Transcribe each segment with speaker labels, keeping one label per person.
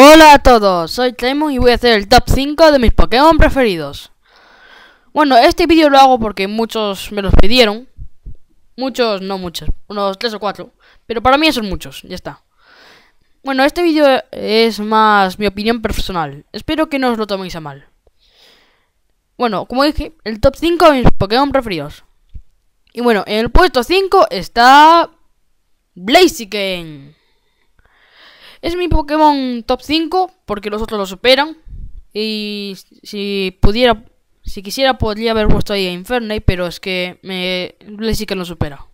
Speaker 1: Hola a todos, soy Taimon y voy a hacer el top 5 de mis Pokémon preferidos. Bueno, este vídeo lo hago porque muchos me los pidieron. Muchos, no muchos, unos 3 o 4. Pero para mí son muchos, ya está. Bueno, este vídeo es más mi opinión personal. Espero que no os lo toméis a mal. Bueno, como dije, el top 5 de mis Pokémon preferidos. Y bueno, en el puesto 5 está... Blaziken. Es mi Pokémon top 5 porque los otros lo superan. Y si pudiera, si quisiera, podría haber puesto ahí a Infernape, ¿eh? pero es que me, que lo supera.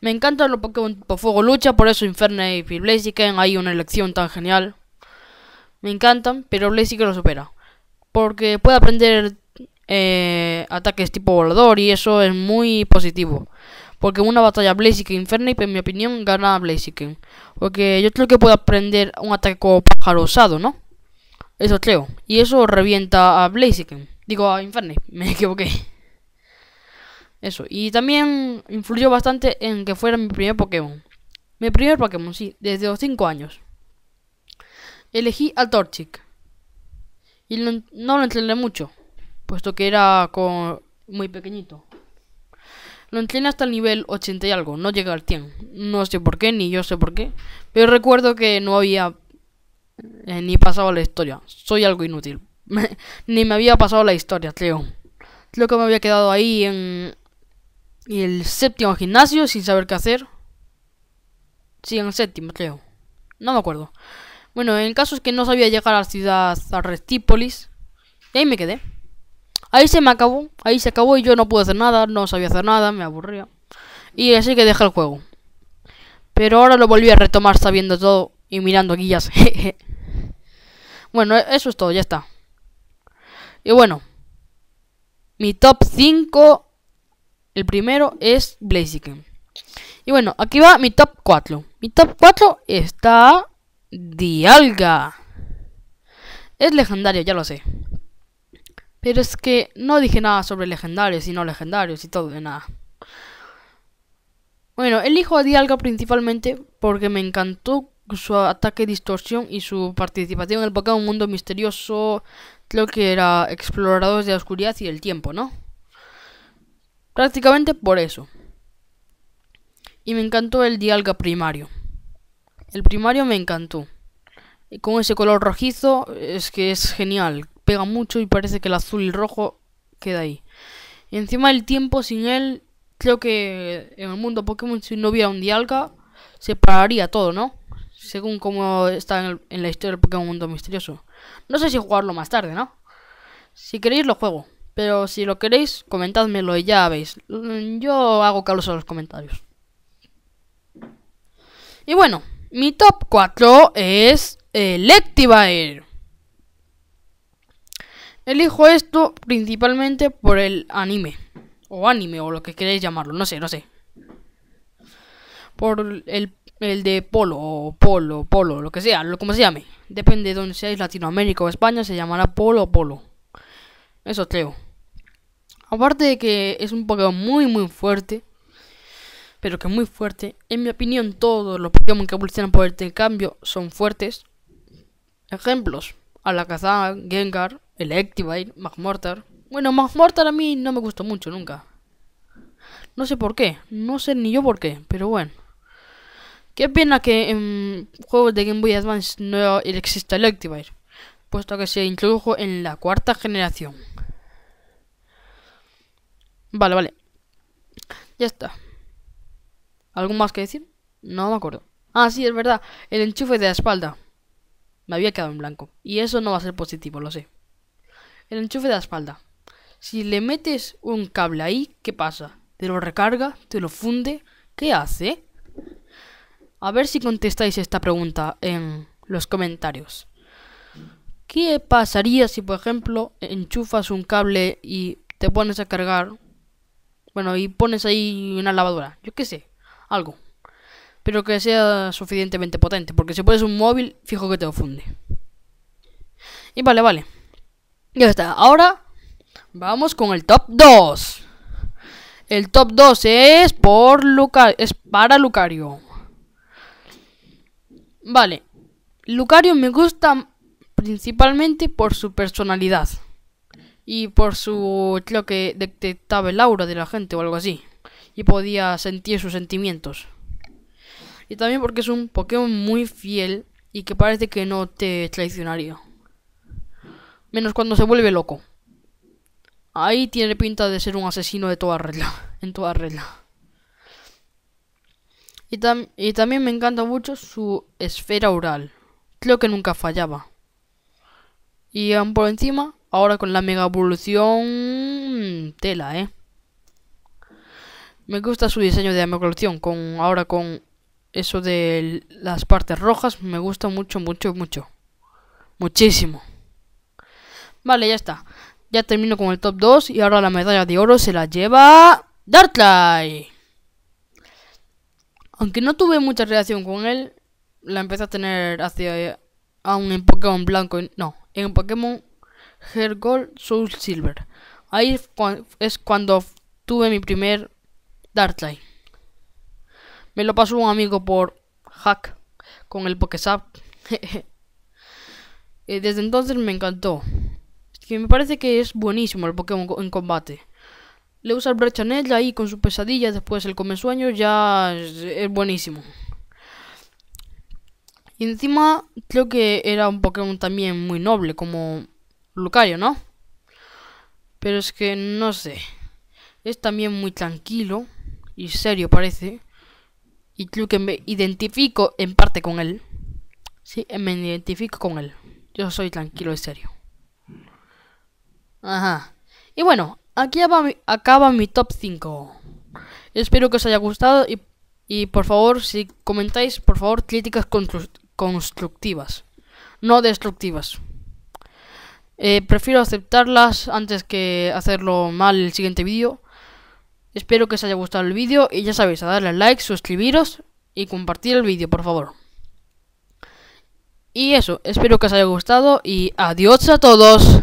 Speaker 1: Me encantan los Pokémon tipo Fuego Lucha, por eso Infernape y Blaziken hay una elección tan genial. Me encantan, pero que lo supera. Porque puede aprender eh, ataques tipo volador y eso es muy positivo. Porque una batalla Blaziken Infernape, en mi opinión, gana Blaziken. Porque yo creo que puedo aprender un ataque como pájaro osado, ¿no? Eso creo. Y eso revienta a Blaziken. Digo, a Infernape. Me equivoqué. Eso. Y también influyó bastante en que fuera mi primer Pokémon. Mi primer Pokémon, sí. Desde los 5 años. Elegí al Torchic. Y no, lo entrené mucho. Puesto que era con... muy pequeñito. Lo entrené hasta el nivel 80 y algo, no llega al 100. No sé por qué, ni yo sé por qué. Pero recuerdo que no había eh, ni pasado la historia. Soy algo inútil. ni me había pasado la historia, creo. Creo que me había quedado ahí en el séptimo gimnasio sin saber qué hacer. Sí, en el séptimo, creo. No me acuerdo. Bueno, el caso es que no sabía llegar a la ciudad, de Y ahí me quedé. Ahí se me acabó, ahí se acabó y yo no pude hacer nada, no sabía hacer nada, me aburría. Y así que dejé el juego. Pero ahora lo volví a retomar sabiendo todo y mirando guías. bueno, e-, eso es todo, ya está. Y bueno, mi top 5, el primero es Blaziken. Y bueno, aquí va mi top 4. Mi top 4 está Dialga. Es legendario, ya lo sé. Pero es que no dije nada sobre legendarios y no legendarios y todo de nada. Bueno, elijo a Dialga principalmente porque me encantó su ataque distorsión y su participación en el Pokémon Mundo Misterioso. Creo que era Exploradores de la Oscuridad y el Tiempo, ¿no? Prácticamente por eso. Y me encantó el Dialga primario. El primario me encantó. Y con ese color rojizo es que es genial pega mucho y parece que el azul y el rojo queda ahí. Y encima el tiempo sin él, creo que en el mundo Pokémon si no hubiera un Dialga, se pararía todo, ¿no? Según como está en, la historia del Pokémon Mundo Misterioso. No sé si jugarlo más tarde, ¿no? Si queréis lo juego, pero si lo queréis, comentádmelo y ya veis. Yo hago calos a los comentarios. Y bueno, mi top 4 es Electivire. Eh, Elijo esto principalmente por el anime. O anime, o lo que queréis llamarlo. No sé, no sé. Por el, de polo, o polo, polo, lo que sea, lo como se llame. Depende de donde seáis, Latinoamérica o España, se llamará polo o polo. Eso creo. Aparte de que es un Pokémon muy, muy fuerte. Pero que muy fuerte. En mi opinión, todos los Pokémon que evolucionan por el cambio son fuertes. Ejemplos. Alakazam, Gengar, Electivire, Magmortar. Bueno, Magmortar a mí no me gustó mucho nunca. No sé por qué, no sé ni yo por qué, pero bueno. Qué pena que en juegos de Game Boy Advance no exista Electivire, puesto que se introdujo en la cuarta generación. Vale, vale. Ya está. ¿Algo más que decir? No me acuerdo. Ah, sí, es verdad. El enchufe de la espalda. Me había quedado en blanco. Y eso no va a ser positivo, lo sé el enchufe de la espalda. Si le metes un cable ahí, ¿qué pasa? ¿Te lo recarga? ¿Te lo funde? ¿Qué hace? A ver si contestáis esta pregunta en los comentarios. ¿Qué pasaría si, por ejemplo, enchufas un cable y te pones a cargar? Bueno, y pones ahí una lavadora, yo qué sé, algo. Pero que sea suficientemente potente, porque si pones un móvil, fijo que te lo funde. Y vale, vale. Ya está. Ahora vamos con el top 2. El top 2 es por es para Lucario. Vale. Lucario me gusta principalmente por su personalidad y por su creo que detectaba el aura de la gente o algo así y podía sentir sus sentimientos. Y también porque es un Pokémon muy fiel y que parece que no te traicionaría menos cuando se vuelve loco. Ahí tiene pinta de ser un asesino de toda regla, en toda regla. Y, y también me encanta mucho su esfera oral. Creo que nunca fallaba. Y aún por encima, ahora con la mega evolución... Tela, ¿eh? Me gusta su diseño de mega evolución, con ahora con eso de las partes rojas, me gusta mucho, mucho, mucho. Muchísimo. Vale, ya está. Ya termino con el top 2 y ahora la medalla de oro se la lleva Darkly. Aunque no tuve mucha relación con él, la empecé a tener hacia aún en Pokémon Blanco. no, en Pokémon gold Soul Silver. Ahí es cuando tuve mi primer Darkly. Me lo pasó un amigo por hack con el Y eh, Desde entonces me encantó que me parece que es buenísimo el Pokémon en combate. Le usa el ella ahí con su pesadilla después el Come Sueño, ya es buenísimo. Y encima creo que era un Pokémon también muy noble, como Lucario, ¿no? Pero es que no sé. Es también muy tranquilo y serio parece. Y creo que me identifico en parte con él. Sí, me identifico con él. Yo soy tranquilo y serio. Ajá. Y bueno, aquí acaba mi, top 5. Espero que os haya gustado y, por favor, si comentáis, por favor, críticas constructivas, no destructivas. Eh, prefiero aceptarlas antes que hacerlo mal el siguiente vídeo. Espero que os haya gustado el vídeo y ya sabéis, a darle like, suscribiros y compartir el vídeo, por favor. Y eso, espero que os haya gustado y adiós a todos.